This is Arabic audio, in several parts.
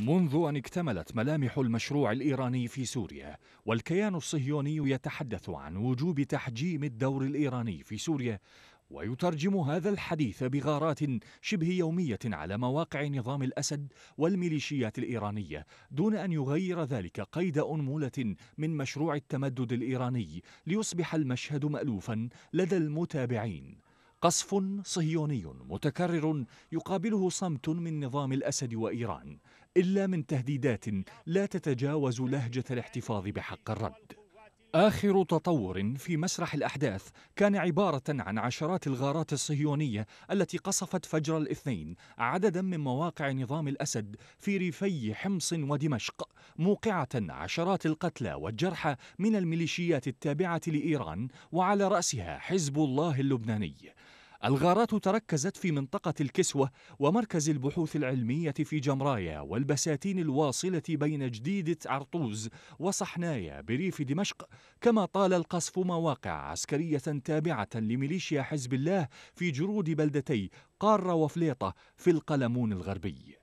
منذ أن اكتملت ملامح المشروع الإيراني في سوريا والكيان الصهيوني يتحدث عن وجوب تحجيم الدور الإيراني في سوريا ويترجم هذا الحديث بغارات شبه يومية على مواقع نظام الأسد والميليشيات الإيرانية دون أن يغير ذلك قيد أنمولة من مشروع التمدد الإيراني ليصبح المشهد مألوفا لدى المتابعين قصف صهيوني متكرر يقابله صمت من نظام الاسد وايران الا من تهديدات لا تتجاوز لهجه الاحتفاظ بحق الرد آخر تطور في مسرح الأحداث كان عبارة عن عشرات الغارات الصهيونية التي قصفت فجر الاثنين عددا من مواقع نظام الأسد في ريفي حمص ودمشق موقعة عشرات القتلى والجرحى من الميليشيات التابعة لإيران وعلى رأسها حزب الله اللبناني الغارات تركزت في منطقة الكسوة ومركز البحوث العلمية في جمرايا والبساتين الواصلة بين جديدة عرطوز وصحنايا بريف دمشق كما طال القصف مواقع عسكرية تابعة لميليشيا حزب الله في جرود بلدتي قارة وفليطة في القلمون الغربي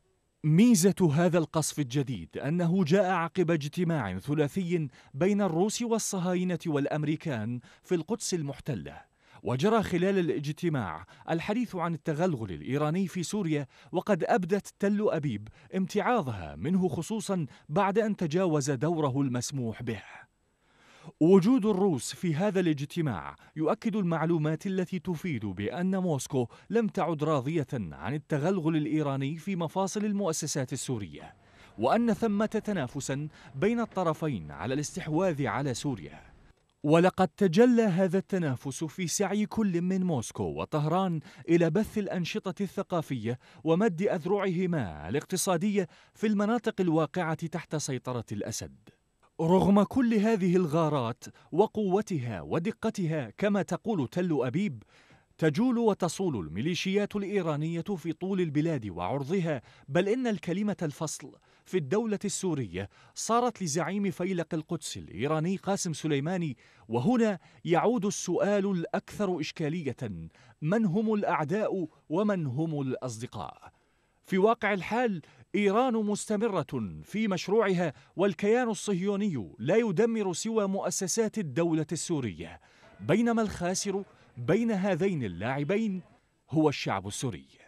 ميزة هذا القصف الجديد أنه جاء عقب اجتماع ثلاثي بين الروس والصهاينة والأمريكان في القدس المحتلة وجرى خلال الاجتماع الحديث عن التغلغل الايراني في سوريا وقد ابدت تل ابيب امتعاضها منه خصوصا بعد ان تجاوز دوره المسموح به. وجود الروس في هذا الاجتماع يؤكد المعلومات التي تفيد بان موسكو لم تعد راضيه عن التغلغل الايراني في مفاصل المؤسسات السوريه وان ثمه تنافسا بين الطرفين على الاستحواذ على سوريا ولقد تجلى هذا التنافس في سعي كل من موسكو وطهران إلى بث الأنشطة الثقافية ومد أذرعهما الاقتصادية في المناطق الواقعة تحت سيطرة الأسد. رغم كل هذه الغارات وقوتها ودقتها كما تقول تل أبيب تجول وتصول الميليشيات الإيرانية في طول البلاد وعرضها بل إن الكلمة الفصل في الدولة السورية صارت لزعيم فيلق القدس الإيراني قاسم سليماني وهنا يعود السؤال الأكثر إشكالية من هم الأعداء ومن هم الأصدقاء؟ في واقع الحال إيران مستمرة في مشروعها والكيان الصهيوني لا يدمر سوى مؤسسات الدولة السورية بينما الخاسر بين هذين اللاعبين هو الشعب السوري